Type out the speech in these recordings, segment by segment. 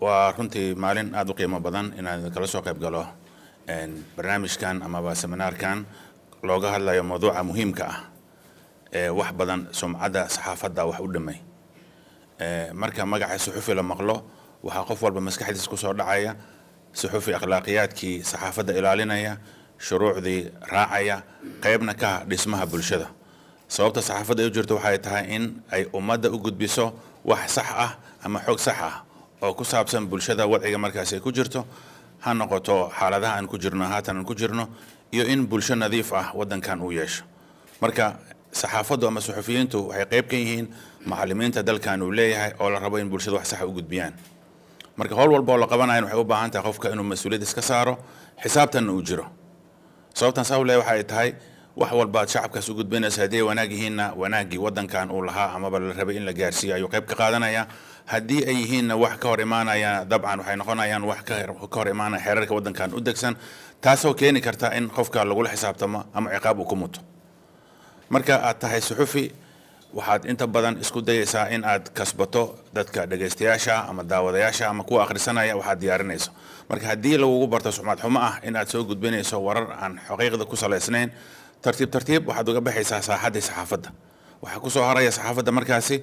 waa runtii maalin aada u qiimo badan inaan kala soo qayb galo barnaamijkan amaba seminaarkan looga hadlayo mawduuca muhiimka ah ee wax badan sumcadda saxaafadda wax u dhamay marka magaca suxufi la maqlo waxaa qof walba maskaxdiis ku soo dhacaya suxufi akhlaaqiyaadkii saxaafadda ilaalinaya shuruucdii raacaya qaybna ka ah dhismaha bulshada sababta saxaafadda ay u jirto waxay tahay in ay ummadda u gudbiso wax sax ah ama xog sax ah oo ku saabsan bulshada wadciga markaas ay ku jirto ha noqoto xaaladaha aan ku jirno haatan aan ku jirno iyo in bulsho nadiif ah waddankan uu yeesho marka saxaafaddu ama saxufiyiintu waxay qayb ka yihiin macalimiinta dalkan uu leeyahay oo la rabo in bulshada wax saxa u gudbiyaan marka howl walba oo la qabanayan waxay u baahan tahay qofka inuu mas-uuliyad iska saaro xisaabtanna uu jiro sababtan saawle waxay tahay wax walbaad shacabkaas u gudbinaysa haddee wanaagihiinna wanaagii wadankan uu lahaa amaba la rabay in la gaarsiiyo ayuu qayb ka qaadanaya haddii ay yihiinna wax ka hor imaanaya dabcan waxay noqonayaan wax ka hor imaanaya xeerarka wadankan u degsan taasoo keeni karta in qofka lagula xisaabtamo ama ciqaab uu ku muto marka aad tahay suxufi waxaad inta badan isku dayaysaa in aad kasbato dadka dhegaystayaasha ama daawadayaasha ama kuwa akhrisanaya waxaad diyaarinayso marka haddii lagugu barto suxmaad xumo ah in soo gudbinayso warar aan xaqiiqda ku salaysnayn tartiib tartiib waxaad uga baxaysaa saaxaddii saxaafadda waxaa kusoo haraya saxaafadda markaasi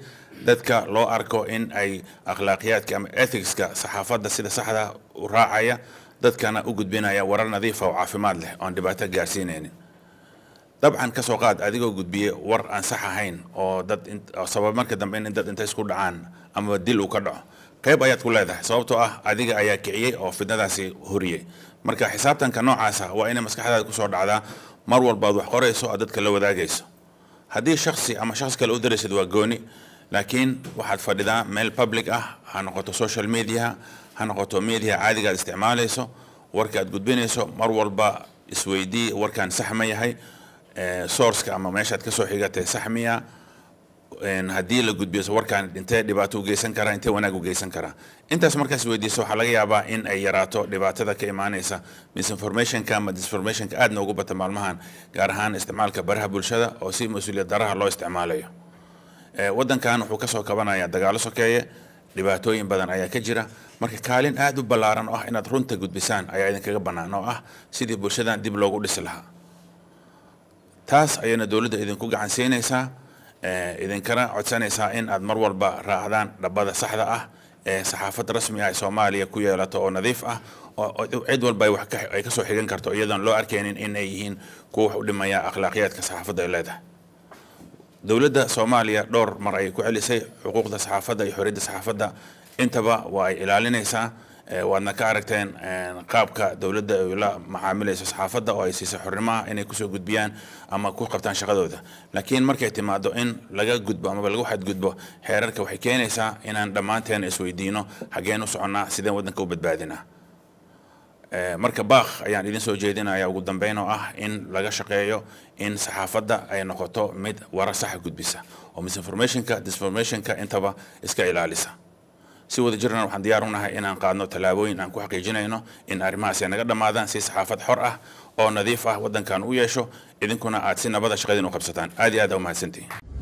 dadka loo arko in ay akhlaaqiyaadka ama ethicska saxaafadda sida saxda u raacaya dadkana u gudbinaya warar nadiifa ah oo caafimaad leh oon dhibaato gaarsiinaynin dabcan kasoo qaad adigoo gudbiye war aan sax ahayn oo dad sabab marka dambe in dad intay isku dhacaan ama dil uu ka dhaco qayb ayaad ku leedahay sababtoo ah adiga ayaa kiciyey oo fidnadaasi horiyey marka xisaabtanka noocaasa ah waa inay maskaxdaada kusoo dhacdaa mar walbaad wax qorayso aad dadka la wadaagayso haddii shaksi ama shakhs kale u daraysid waa gooni laakiin waxaad fadhidaa meel public ah ha noqoto social media ha noqoto media caadiga aad isticmaalayso warka aad gudbinayso mar walba isweydii warkaan sax ma yahay sourceka ama meeshaad kasoo xigatay sax miya haddii la gudbiyo warkaan dhintee dhibaato u geysan karaa intee wanaag u geysan karaa intaas markaas weydiiso waxaa laga yaabaa in ay yaraato dhibaatada ka imaanaysa misinformationka ama disinformationka aad noogu bata maalmahan gaar ahaan isticmaalka baraha bulshada oo si mas-uuliyad daraha loo isticmaalayo eh, waddankan wuxuu kasoo kabanayaa dagaalo sokeeye dhibaatooyin badan ayaa ka jira marka kaalin aad u ballaaran oo ah inaad runta gudbisaan ayaa idinkaga bannaan oo ah sidii bulshadan dib loogu dhisi lahaa taas ayayna dowladda idinku gacan Eh, idinkana codsanaysaa in aad mar walba raacdaan dhabada saxda ah ee saxaafad rasmi ah ee soomaaliya ku yeelato oo nadiif ah cid walba ay kasoo xigan karto iyadoon loo arkaynin inay yihiin kuwa wax u dhimaya akhlaaqiyaadka saxaafadda ay leedahay dowladda soomaaliya dhowr mar ayay ku celisay xuquuqda saxaafadda iyo xorriyadda saxaafadda intaba waa ay ilaalinaysaa Eh, waadna ka aragteen eh, qaabka dowladda ay la macaamilayso saxaafadda oo ay siisay xornimaha inay kusoo gudbiyaan ama ku qabtaan shaqadooda laakiin markay timaado in laga gudbo amaba lagu xadgudbo xeerarka waxay keenaysaa inaan dhammaanteen isweydiino xaggeen u soconnaa sideen waddanka u badbaadinaa eh, marka baaq ayaan idin soo jeedinaya ugu dambeyn oo ah in laga shaqeeyo in saxaafadda ay noqoto mid warar saxa gudbisa oo misinformationka disformationka intaba iska ilaalisa si wada jirana waxaan diyaar unahay inaan qaadno tallaabooyin aan ku xaqiijinayno in arrimahaas ay naga dhammaadaan si saxaafad xor ah oo nadiif ah waddankan u yeesho idinkuna aad si nabada ah shaqadiin u qabsataan aad iyo aad a umahadsantihin